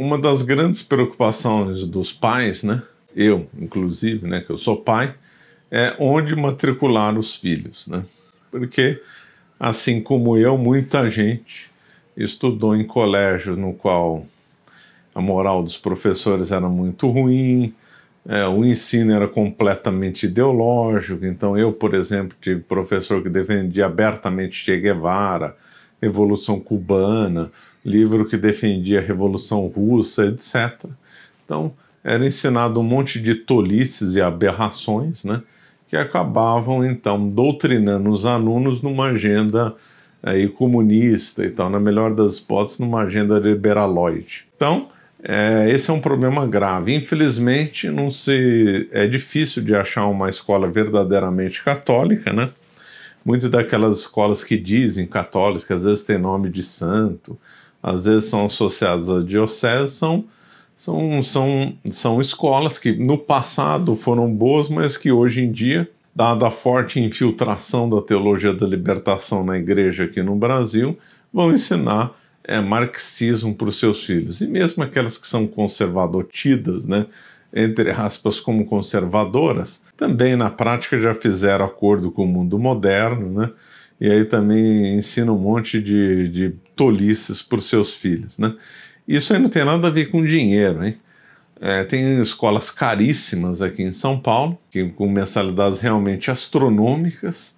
uma das grandes preocupações dos pais, né? Eu, inclusive, né, que eu sou pai, é onde matricular os filhos, né? Porque assim como eu, muita gente estudou em colégios no qual a moral dos professores era muito ruim, é, o ensino era completamente ideológico. Então, eu, por exemplo, tive professor que defendia abertamente Che Guevara, Revolução Cubana, livro que defendia a Revolução Russa, etc. Então, era ensinado um monte de tolices e aberrações, né, que acabavam, então, doutrinando os alunos numa agenda aí, comunista e tal, na melhor das hipóteses, numa agenda liberaloide. Então, é, esse é um problema grave. Infelizmente, não se é difícil de achar uma escola verdadeiramente católica, né? Muitas daquelas escolas que dizem católicas, às vezes tem nome de santo, às vezes são associados à diocese, são, são, são, são escolas que no passado foram boas, mas que hoje em dia, dada a forte infiltração da teologia da libertação na igreja aqui no Brasil, vão ensinar é, marxismo para os seus filhos. E mesmo aquelas que são conservadotidas, né, entre aspas, como conservadoras, também na prática já fizeram acordo com o mundo moderno, né? e aí também ensina um monte de, de tolices para os seus filhos, né? Isso aí não tem nada a ver com dinheiro, hein? É, tem escolas caríssimas aqui em São Paulo, que, com mensalidades realmente astronômicas,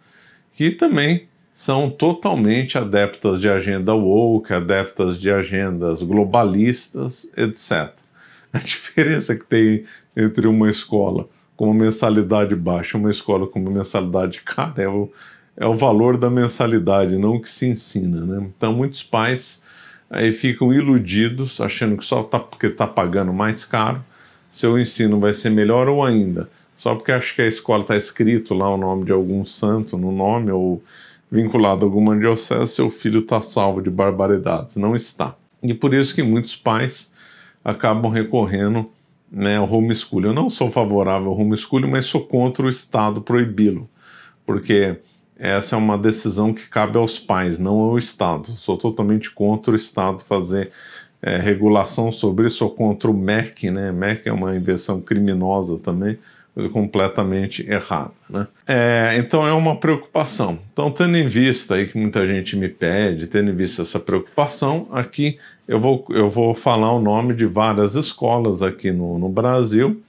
que também são totalmente adeptas de agenda woke, adeptas de agendas globalistas, etc. A diferença que tem entre uma escola com uma mensalidade baixa e uma escola com uma mensalidade cara é o é o valor da mensalidade, não o que se ensina. Né? Então, muitos pais aí ficam iludidos, achando que só tá, porque está pagando mais caro, seu ensino vai ser melhor ou ainda. Só porque acho que a escola está escrito lá o nome de algum santo no nome ou vinculado a alguma diocese, seu filho está salvo de barbaridades. Não está. E por isso que muitos pais acabam recorrendo né, ao homeschooling. Eu não sou favorável ao homeschooling, mas sou contra o Estado proibi-lo, porque essa é uma decisão que cabe aos pais, não ao Estado. Sou totalmente contra o Estado fazer é, regulação sobre isso, sou contra o MEC, né? MEC é uma invenção criminosa também, coisa completamente errada, né? É, então é uma preocupação. Então, tendo em vista aí que muita gente me pede, tendo em vista essa preocupação, aqui eu vou, eu vou falar o nome de várias escolas aqui no, no Brasil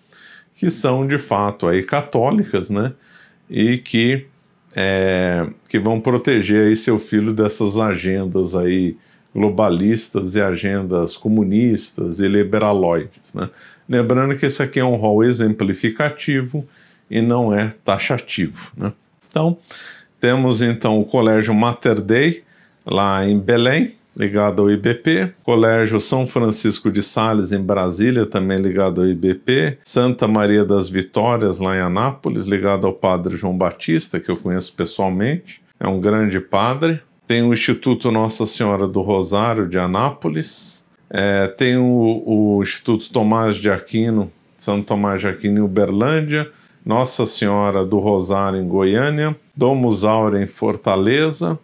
que são de fato aí católicas, né? E que é, que vão proteger aí seu filho dessas agendas aí globalistas e agendas comunistas e liberaloides. Né? Lembrando que esse aqui é um rol exemplificativo e não é taxativo. Né? Então, temos então o Colégio Mater Dei, lá em Belém, ligado ao IBP, Colégio São Francisco de Sales em Brasília, também ligado ao IBP, Santa Maria das Vitórias lá em Anápolis, ligado ao Padre João Batista, que eu conheço pessoalmente, é um grande padre. Tem o Instituto Nossa Senhora do Rosário de Anápolis, é, tem o, o Instituto Tomás de Aquino, Santo Tomás de Aquino em Uberlândia, Nossa Senhora do Rosário em Goiânia, Domus Aurea em Fortaleza,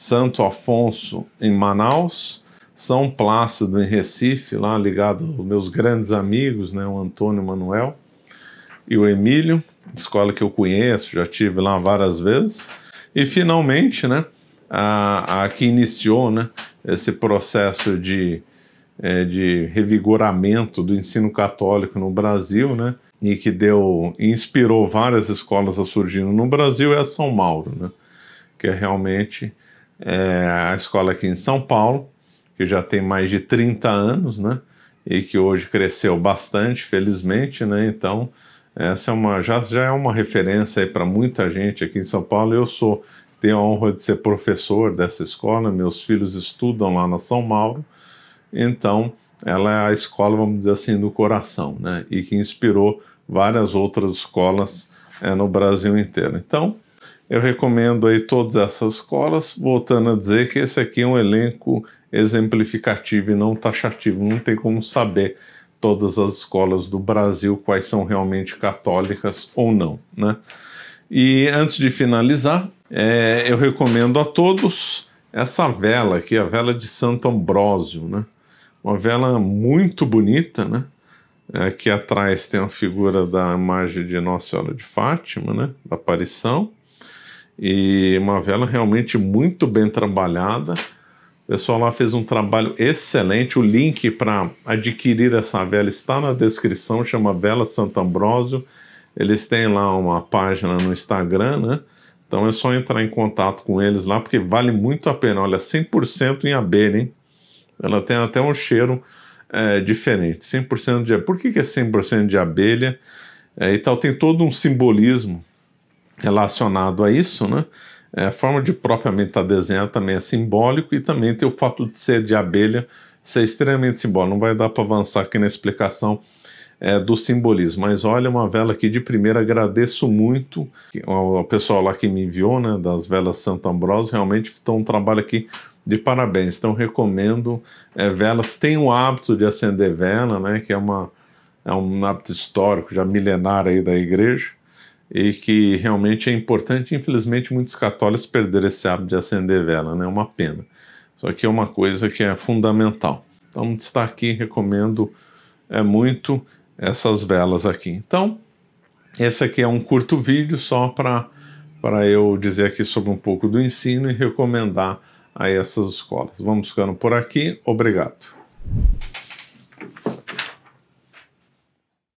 Santo Afonso em Manaus, São Plácido em Recife, lá ligado aos meus grandes amigos, né, o Antônio Manuel e o Emílio, escola que eu conheço, já tive lá várias vezes. E finalmente, né, a, a que iniciou né, esse processo de, é, de revigoramento do ensino católico no Brasil, né, e que deu, inspirou várias escolas a surgindo no Brasil, é a São Mauro, né, que é realmente é, a escola aqui em São Paulo, que já tem mais de 30 anos, né? E que hoje cresceu bastante, felizmente, né? Então, essa é uma, já, já é uma referência para muita gente aqui em São Paulo. Eu sou, tenho a honra de ser professor dessa escola, meus filhos estudam lá na São Mauro, então ela é a escola, vamos dizer assim, do coração, né? E que inspirou várias outras escolas é, no Brasil inteiro. Então, eu recomendo aí todas essas escolas, voltando a dizer que esse aqui é um elenco exemplificativo e não taxativo, não tem como saber todas as escolas do Brasil quais são realmente católicas ou não, né? E antes de finalizar, é, eu recomendo a todos essa vela aqui, a vela de Santo Ambrósio, né? Uma vela muito bonita, né? É, aqui atrás tem a figura da imagem de Nossa Senhora de Fátima, né? Da aparição. E uma vela realmente muito bem trabalhada. O pessoal lá fez um trabalho excelente. O link para adquirir essa vela está na descrição, chama Vela Santo Ambrósio. Eles têm lá uma página no Instagram, né? Então é só entrar em contato com eles lá, porque vale muito a pena. Olha, 100% em abelha, hein? Ela tem até um cheiro é, diferente. 100% de abelha. Por que, que é 100% de abelha? É, e tal, tem todo um simbolismo relacionado a isso, né? É, a forma de propriamente estar tá desenhado também é simbólico e também tem o fato de ser de abelha ser extremamente simbólico. Não vai dar para avançar aqui na explicação é, do simbolismo, mas olha é uma vela aqui de primeira, agradeço muito o pessoal lá que me enviou, né, das velas Santo Ambrosio, realmente estão um trabalho aqui de parabéns. Então recomendo é, velas, tem o hábito de acender vela, né, que é uma é um hábito histórico já milenar aí da igreja e que realmente é importante. Infelizmente, muitos católicos perderam esse hábito de acender vela, né? É uma pena. Só que é uma coisa que é fundamental. Então, está aqui, recomendo é, muito essas velas aqui. Então, esse aqui é um curto vídeo só para para eu dizer aqui sobre um pouco do ensino e recomendar a essas escolas. Vamos ficando por aqui. Obrigado.